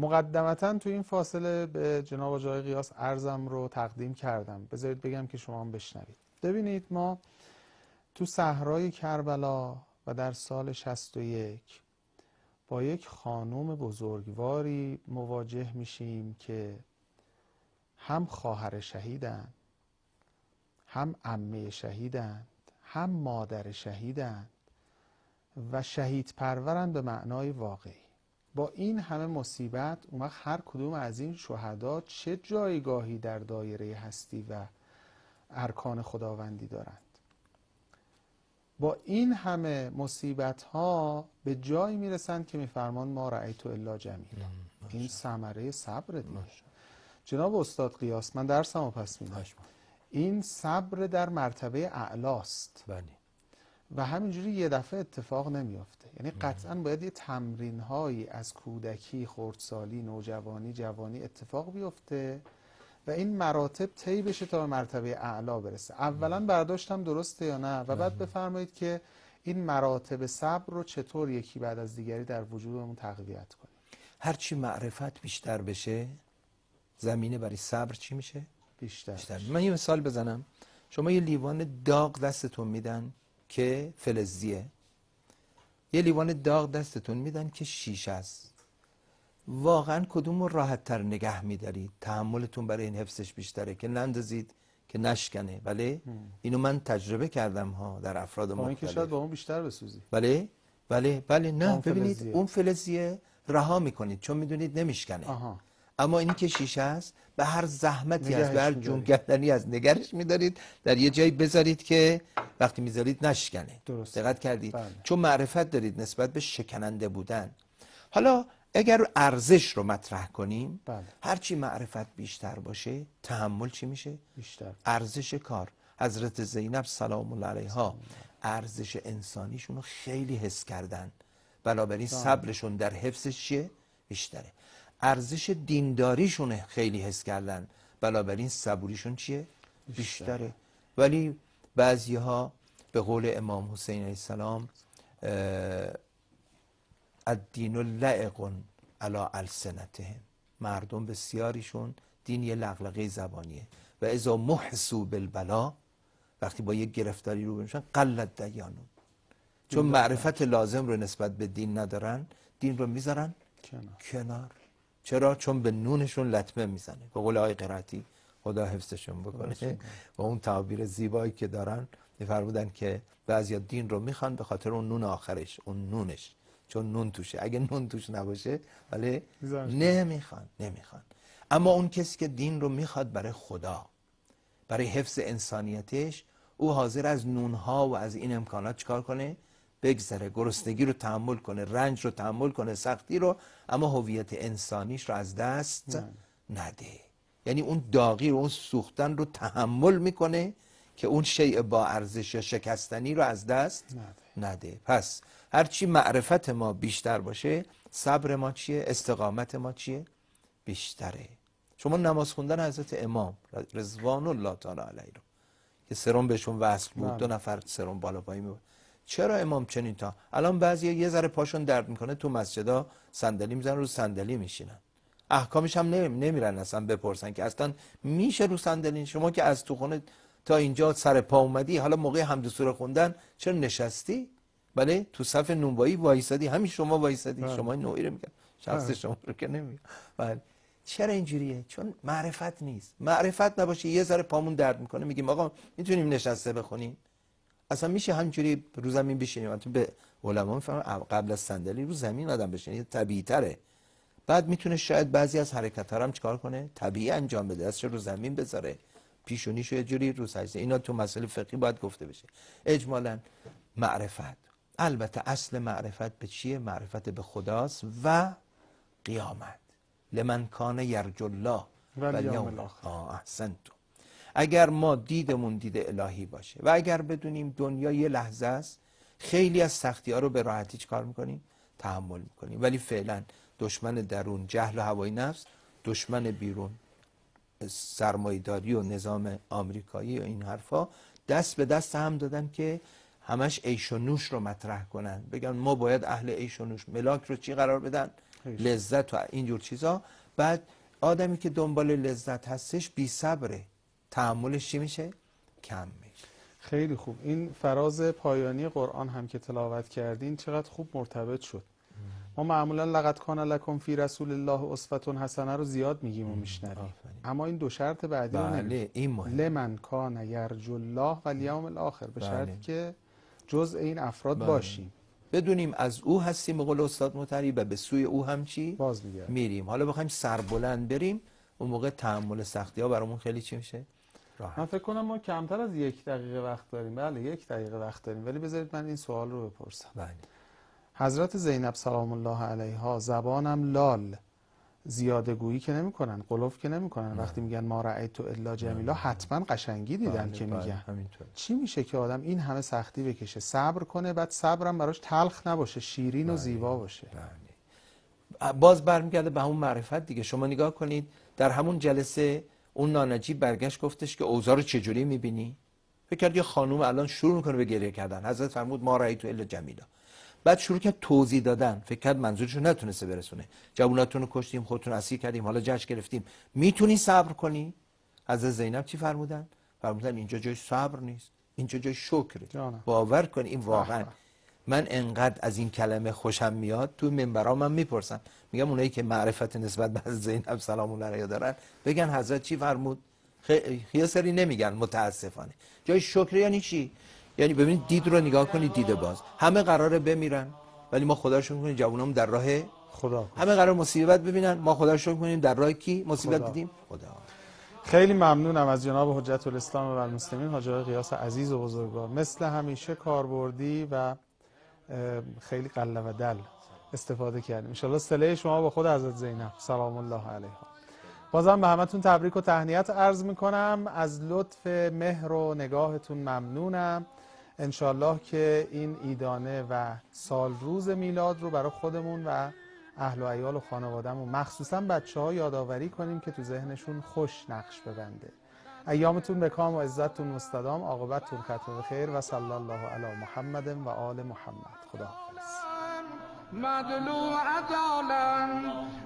مقدمتا تو این فاصله به جناب جای قیاس ارزم رو تقدیم کردم بذارید بگم که شما هم بشنوید ببینید ما تو صحرای کربلا و در سال 61 با یک خانم بزرگواری مواجه میشیم که هم خواهر شهیدند هم عمه شهیدند هم مادر شهیدند و شهید پرورند به معنای واقعی با این همه مصیبت اون وقت هر کدوم از این شهدا چه جایگاهی در دایره هستی و ارکان خداوندی دارند با این همه مصیبت ها به جایی میرسند که میفرمان ما تو الا جمیلا این ثمره صبر دیگه جناب استاد قیاس من درسمو پس میدم این صبر در مرتبه اعلاست بله و همینجوری یه دفعه اتفاق نمیافته یعنی قطعا باید یه تمرین هایی از کودکی خردسالی نوجوانی جوانی اتفاق بیفته و این مراتب طی بشه تا به مرتبه اعلا برسه اولا برداشتم درسته یا نه و بعد بله. بفرمایید که این مراتب صبر رو چطور یکی بعد از دیگری در وجودمون تقویت کنیم هرچی معرفت بیشتر بشه زمینه برای صبر چی میشه بیشتر, بیشتر. من یه مثال بزنم شما یه لیوان داغ دستتون میدن که فلزیه یه لیوان داغ دستتون میدن که شیش است واقعا کدوم رو راحت تر نگه میدارید تحملتون برای این حفظش بیشتره که نندازید که نشکنه بله اینو من تجربه کردم ها در افراد خب، مختلف که شاید با اون بیشتر بسوزی بله بله بله نه ببینید فلزیه. اون فلزیه رها میکنید چون میدونید نمیشکنه اما این که شیشه است به هر زحمتی از به هر از نگرش میدارید در یه جایی بذارید که وقتی میذارید نشکنه درست دقت کردید بله. چون معرفت دارید نسبت به شکننده بودن حالا اگر ارزش رو مطرح کنیم بله. هرچی معرفت بیشتر باشه تحمل چی میشه بیشتر ارزش کار حضرت زینب سلام الله علیها ارزش انسانیشون رو خیلی حس کردن بنابراین بله. صبرشون در حفظش چیه بیشتره ارزش دینداریشون خیلی حس کردن بنابراین صبوریشون چیه بیشتره ولی بعضی ها به قول امام حسین علیه السلام الدین لعق علا السنتهم مردم بسیاریشون دین یه لغلقه زبانیه و ازا محسو بالبلا وقتی با یک گرفتاری رو میشن قلت دیانون چون معرفت لازم رو نسبت به دین ندارن دین رو میذارن کنار. چرا چون به نونشون لطمه میزنه به قول آی قراتی خدا حفظشون بکنه و اون تعبیر زیبایی که دارن میفرمودن که بعضی دین رو میخوان به خاطر اون نون آخرش اون نونش چون نون توشه اگه نون توش نباشه ولی نمیخوان نمیخوان اما اون کسی که دین رو میخواد برای خدا برای حفظ انسانیتش او حاضر از نونها و از این امکانات چکار کنه بگذره گرسنگی رو تحمل کنه رنج رو تحمل کنه سختی رو اما هویت انسانیش رو از دست نده یعنی اون داغی رو اون سوختن رو تحمل میکنه که اون شیء با ارزش یا شکستنی رو از دست نده, نده. پس هرچی معرفت ما بیشتر باشه صبر ما چیه استقامت ما چیه بیشتره شما نماز خوندن حضرت امام رضوان الله تعالی علیه رو که سرون بهشون وصل بود دو بله. نفر سرون بالا پایین بود چرا امام چنین تا الان بعضی یه ذره پاشون درد میکنه تو مسجدا صندلی میزنن رو صندلی میشینن احکامش هم نمیرن اصلا بپرسن که اصلا میشه رو صندلی شما که از تو خونه تا اینجا سر پا اومدی حالا موقع حمد سوره خوندن چرا نشستی بله تو صف نونبایی وایسادی همین شما وایسادی بله. شما نوعی رو میگن شخص بله. شما رو که نمیگن بله چرا اینجوریه چون معرفت نیست معرفت نباشه یه ذره پامون درد میکنه میگیم آقا میتونیم نشسته بخونیم اصلا میشه همینجوری رو زمین بشینیم به علما میفهمن قبل از صندلی رو زمین آدم بشینه طبیعی تره بعد میتونه شاید بعضی از حرکت هم چیکار کنه طبیعی انجام بده دستش رو زمین بذاره پیشونیشو یه جوری رو سجده اینا تو مسئله فقهی باید گفته بشه اجمالا معرفت البته اصل معرفت به چیه معرفت به خداست و قیامت لمن کان یرجو الله و یوم اگر ما دیدمون دید الهی باشه و اگر بدونیم دنیا یه لحظه است خیلی از سختی ها رو به راحتی چکار میکنیم تحمل ولی فعلا دشمن درون جهل و هوای نفس دشمن بیرون سرمایداری و نظام آمریکایی و این حرفا دست به دست هم دادن که همش عیش و نوش رو مطرح کنن بگن ما باید اهل عیش و نوش ملاک رو چی قرار بدن لذت و اینجور چیزا بعد آدمی که دنبال لذت هستش بی صبره تحملش چی میشه کم میشه خیلی خوب این فراز پایانی قرآن هم که تلاوت کردین چقدر خوب مرتبط شد ما معمولا لقد کان لکم فی رسول الله اسوه حسنه رو زیاد میگیم و میشنویم اما این دو شرط بعدی بله این مهم لمن کان یرجو الله و الیوم الاخر به بله. که جز این افراد بله. باشیم بدونیم از او هستیم به قول استاد متری و به سوی او هم چی باز میگرد. میریم حالا بخوایم سربلند بریم اون موقع تحمل سختی ها برامون خیلی چی میشه راحت من فکر کنم ما کمتر از یک دقیقه وقت داریم بله یک دقیقه وقت داریم ولی بذارید من این سوال رو بپرسم بله حضرت زینب سلام الله علیها زبانم لال زیاده گویی که کنن قلوف که کنن وقتی میگن ما تو الا جمیلا حتما قشنگی دیدن بله، که بله، میگن همینطور. چی میشه که آدم این همه سختی بکشه صبر کنه بعد صبرم براش تلخ نباشه شیرین و بله، زیبا باشه باز برمیگرده به همون معرفت دیگه شما نگاه کنید در همون جلسه اون نانجی برگشت گفتش که اوزار رو چجوری میبینی فکر کرد یه خانوم الان شروع میکنه به گریه کردن حضرت فرمود ما رایی تو الا جمیلا بعد شروع کرد توضیح دادن فکر کرد منظورش رو نتونسته برسونه جووناتون رو کشتیم خودتون اسیر کردیم حالا جشن گرفتیم میتونی صبر کنی حضرت زینب چی فرمودن فرمودن اینجا جای صبر نیست اینجا جای شکره باور کن این واقعا من انقدر از این کلمه خوشم میاد تو منبرا من میپرسم میگم اونایی که معرفت نسبت به زینب سلام الله علیها دارن بگن حضرت چی فرمود یه سری نمیگن متاسفانه جای شکر یعنی چی یعنی ببینید دید رو نگاه کنید دیده باز همه قراره بمیرن ولی ما خداشون کنیم جوانام در راه خدا همه قرار مصیبت ببینن ما خداشون کنیم در راه کی مصیبت دیدیم خدا خیلی ممنونم از جناب حجت الاسلام و المسلمین حاج قیاس عزیز و بزرگوار مثل همیشه کاربردی و خیلی قله و دل استفاده کردیم انشالله سله شما با خود حضرت زینب سلام الله علیها بازم به همتون تبریک و تهنیت عرض میکنم از لطف مهر و نگاهتون ممنونم انشالله که این ایدانه و سال روز میلاد رو برای خودمون و اهل و ایال و خانوادهمون مخصوصا بچه ها یادآوری کنیم که تو ذهنشون خوش نقش ببنده ایامتون به کام و عزتتون مستدام عاقبتتون ختم خیر و صلی الله علی محمد و آل محمد خدا مدلوع